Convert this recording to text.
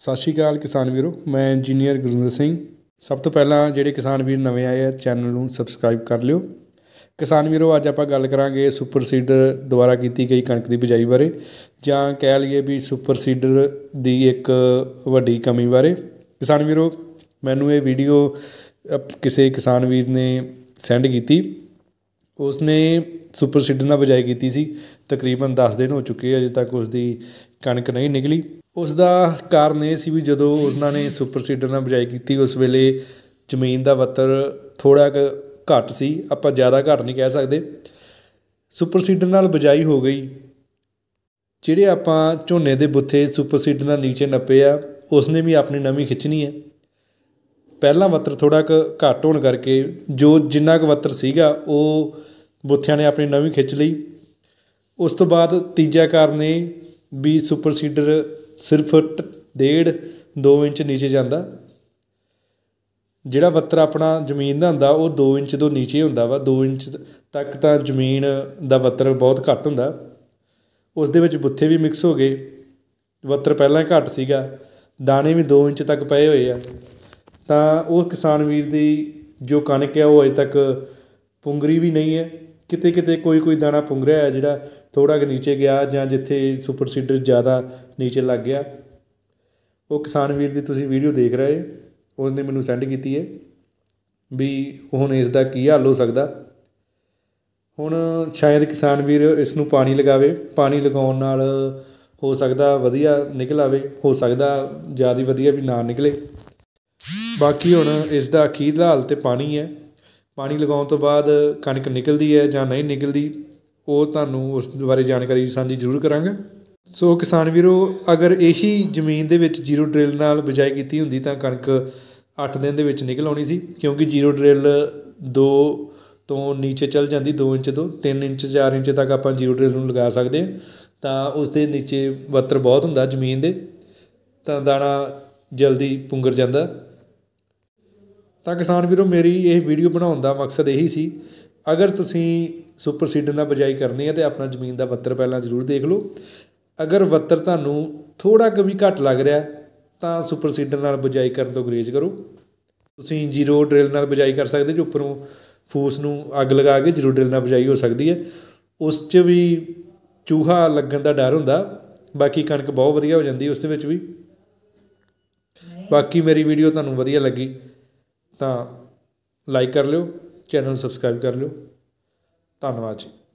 ਸਤਿ ਸ਼੍ਰੀ ਅਕਾਲ ਕਿਸਾਨ ਵੀਰੋ ਮੈਂ ਇੰਜੀਨੀਅਰ ਗੁਰਿੰਦਰ ਸਿੰਘ ਸਭ ਤੋਂ ਪਹਿਲਾਂ ਜਿਹੜੇ ਕਿਸਾਨ ਵੀਰ ਨਵੇਂ ਆਏ ਆ ਚੈਨਲ ਨੂੰ ਸਬਸਕ੍ਰਾਈਬ ਕਰ ਲਿਓ ਕਿਸਾਨ ਵੀਰੋ ਅੱਜ ਆਪਾਂ ਗੱਲ ਕਰਾਂਗੇ ਸੁਪਰ ਸੀਡਰ ਦੁਆਰਾ ਕੀਤੀ ਗਈ ਕਣਕ ਦੀ ਬਿਜਾਈ ਬਾਰੇ ਜਾਂ ਕਹਿ ਲਈਏ ਵੀ ਸੁਪਰ ਸੀਡਰ ਦੀ ਇੱਕ ਵੱਡੀ ਕਮੀ ਬਾਰੇ ਕਿਸਾਨ ਵੀਰੋ ਮੈਨੂੰ ਇਹ ਵੀਡੀਓ ਕਿਸੇ ਕਿਸਾਨ ਵੀਰ ਨੇ ਸੈਂਡ ਕੀਤੀ ਉਸਨੇ ਸੁਪਰ ਸੀਡਰ ਨਾਲ ਬਜਾਈ ਕੀਤੀ ਸੀ ਤਕਰੀਬਨ 10 ਦਿਨ ਹੋ ਚੁੱਕੇ ਅਜੇ ਤੱਕ ਉਸ ਦੀ ਕਣਕ ਨਹੀਂ ਨਿਕਲੀ ਉਸ ਦਾ ਕਾਰਨ ਇਹ ਸੀ ਵੀ ਜਦੋਂ ਉਹਨਾਂ ਨੇ ਸੁਪਰ ਸੀਡਰ ਨਾਲ ਬਜਾਈ ਕੀਤੀ ਉਸ ਵੇਲੇ ਜ਼ਮੀਨ ਦਾ ਵੱਤਰ ਥੋੜਾ ਘੱਟ ਸੀ ਆਪਾਂ ਜ਼ਿਆਦਾ ਘੱਟ ਨਹੀਂ ਕਹਿ ਸਕਦੇ ਸੁਪਰ ਸੀਡਰ ਨਾਲ ਬਜਾਈ ਹੋ ਗਈ ਜਿਹੜੇ ਆਪਾਂ ਝੋਨੇ ਦੇ ਬੁੱਥੇ ਸੁਪਰ ਸੀਡਰ ਨਾਲ ਨੀਚੇ ਨੱਪੇ ਆ ਉਸਨੇ ਵੀ ਆਪਣੀ ਨਮੀ ਖਿੱਚਣੀ ਹੈ ਪਹਿਲਾਂ ਵੱਤਰ ਥੋੜਾ ਕ ਘੱਟ ਹੋਣ ਕਰਕੇ ਜੋ ਜਿੰਨਾ ਕ ਵੱਤਰ ਸੀਗਾ ਉਹ ਬੁੱਥਿਆਂ ਨੇ ਆਪਣੀ ਨਵੀਂ ਖਿੱਚ ਲਈ ਉਸ ਤੋਂ ਬਾਅਦ ਤੀਜਾ ਕਾਰਨ ਇਹ ਵੀ ਸੁਪਰ ਸੀਡਰ ਸਿਰਫ 1.5 2 ਇੰਚ ਨੀਚੇ ਜਾਂਦਾ ਜਿਹੜਾ ਵੱਤਰ ਆਪਣਾ ਜ਼ਮੀਨ ਦਾ ਹੁੰਦਾ ਉਹ 2 ਇੰਚ ਤੋਂ ਨੀਚੇ ਹੁੰਦਾ ਵਾ 2 ਇੰਚ ਤੱਕ ਤਾਂ ਜ਼ਮੀਨ ਦਾ ਵੱਤਰ ਬਹੁਤ ਘੱਟ ਹੁੰਦਾ ਉਸ ਦੇ ਵਿੱਚ ਬੁੱਥੇ ਵੀ ਮਿਕਸ ਹੋ ਗਏ ਵੱਤਰ ਪਹਿਲਾਂ ਘੱਟ ਸੀਗਾ ਦਾਣੇ ਵੀ 2 ਇੰਚ ਤੱਕ ਪਏ ਹੋਏ ਆ ਤਾਂ ਉਹ ਕਿਸਾਨ ਵੀਰ ਦੀ ਜੋ ਕਣਕ ਹੈ ਉਹ ਅਜੇ ਤੱਕ ਪੁੰਗਰੀ ਵੀ ਨਹੀਂ ਹੈ ਕਿਤੇ ਕਿਤੇ ਕੋਈ ਕੋਈ ਦਾਣਾ ਪੁੰਗ ਰਿਹਾ ਹੈ ਜਿਹੜਾ ਥੋੜਾ ਜਿਹਾ ਨੀਚੇ ਗਿਆ ਜਾਂ ਜਿੱਥੇ ਸੁਪਰ ਸੀਡਰ ਜ਼ਿਆਦਾ ਨੀਚੇ ਲੱਗ ਗਿਆ ਉਹ ਕਿਸਾਨ ਵੀਰ ਦੀ ਤੁਸੀਂ ਵੀਡੀਓ ਦੇਖ ਰਹੇ ਉਹਨੇ ਮੈਨੂੰ ਸੈਂਡ ਕੀਤੀ ਹੈ ਵੀ ਹੁਣ ਇਸ ਦਾ ਕੀ ਹੱਲ ਹੋ ਸਕਦਾ ਹੁਣ ਸ਼ਾਇਦ ਕਿਸਾਨ ਵੀਰ ਇਸ ਨੂੰ ਪਾਣੀ ਲਗਾਵੇ ਪਾਣੀ ਲਗਾਉਣ ਨਾਲ ਹੋ ਸਕਦਾ ਵਧੀਆ ਨਿਕਲ ਆਵੇ ਹੋ ਸਕਦਾ ਜ਼ਿਆਦਾ ਵਧੀਆ ਵੀ ਨਾ ਨਿਕਲੇ ਬਾਕੀ ਹੁਣ ਇਸ ਦਾ ਅਖੀਰਲਾ ਹਾਲ ਤੇ ਪਾਣੀ ਹੈ ਪਾਣੀ ਲਗਾਉਣ ਤੋਂ ਬਾਅਦ ਕਣਕ ਨਿਕਲਦੀ ਹੈ ਜਾਂ ਨਹੀਂ ਨਿਕਲਦੀ ਉਹ ਤੁਹਾਨੂੰ ਉਸ ਬਾਰੇ ਜਾਣਕਾਰੀ ਸਾਂਝੀ ਜ਼ਰੂਰ ਕਰਾਂਗਾ ਸੋ ਕਿਸਾਨ ਵੀਰੋ ਅਗਰ ਇਹੀ ਜ਼ਮੀਨ ਦੇ ਵਿੱਚ ਜ਼ੀਰੋ ਡ੍ਰਿਲ ਨਾਲ ਬਿਜਾਈ ਕੀਤੀ ਹੁੰਦੀ ਤਾਂ ਕਣਕ 8 ਦਿਨ ਦੇ ਵਿੱਚ ਨਿਕਲ ਆਉਣੀ ਸੀ ਕਿਉਂਕਿ ਜ਼ੀਰੋ ਡ੍ਰਿਲ 2 ਤੋਂ ਨੀਚੇ ਚੱਲ ਜਾਂਦੀ 2 ਇੰਚ ਤੋਂ 3 ਇੰਚ 4 ਇੰਚ ਤੱਕ ਆਪਾਂ ਜ਼ੀਰੋ ਡ੍ਰਿਲ ਨੂੰ ਲਗਾ ਸਕਦੇ ਹਾਂ ਤਾਂ ਉਸ ਦੇ ਨੀਚੇ ਵੱਤਰ ਬਹੁਤ ਹੁੰਦਾ ਜ਼ਮੀਨ ਦੇ ਤਾਂ ਦਾਣਾ ਜਲਦੀ ਪੁੰਗਰ ਜਾਂਦਾ ਤਾਂ ਕਿਸਾਨ ਵੀਰੋ ਮੇਰੀ ਇਹ ਵੀਡੀਓ ਬਣਾਉਣ ਦਾ ਮਕਸਦ ਇਹੀ ਸੀ ਅਗਰ ਤੁਸੀਂ ਸੁਪਰ ਸੀਡਰ ਨਾਲ ਬਜਾਈ ਕਰਨੀ ਹੈ ਤੇ ਆਪਣਾ ਜ਼ਮੀਨ ਦਾ ਵੱਤਰ ਪਹਿਲਾਂ ਜ਼ਰੂਰ ਦੇਖ ਲਓ ਅਗਰ ਵੱਤਰ ਤੁਹਾਨੂੰ ਥੋੜਾ ਕੁ ਵੀ ਘੱਟ ਲੱਗ ਰਿਹਾ ਤਾਂ ਸੁਪਰ ਸੀਡਰ ਨਾਲ ਬਜਾਈ ਕਰਨ ਤੋਂ ਗਰੇਜ਼ ਕਰੋ ਤੁਸੀਂ ਜ਼ੀਰੋ ਡ੍ਰਿਲ ਨਾਲ ਬਜਾਈ ਕਰ ਸਕਦੇ ਜੋ ਉੱਪਰੋਂ ਫੂਸ ਨੂੰ ਅੱਗ ਲਗਾ ਕੇ ਜ਼ੀਰੋ ਡ੍ਰਿਲ ਨਾਲ ਬਜਾਈ ਹੋ ਸਕਦੀ ਹੈ ਉਸ 'ਚ ਵੀ ਚੂਹਾ ਲੱਗਣ ਦਾ ਡਰ ਹੁੰਦਾ ਬਾਕੀ ਕਣਕ ਬਹੁਤ ਵਧੀਆ ਹੋ ਜਾਂਦੀ ਉਸ ਦੇ ਵਿੱਚ ਵੀ ਬਾਕੀ ਮੇਰੀ ਵੀਡੀਓ ਤੁਹਾਨੂੰ ਵਧੀਆ ਲੱਗੀ ਤਾਂ ਲਾਈਕ ਕਰ ਲਿਓ ਚੈਨਲ ਸਬਸਕ੍ਰਾਈਬ ਕਰ ਲਿਓ ਧੰਨਵਾਦ ਜੀ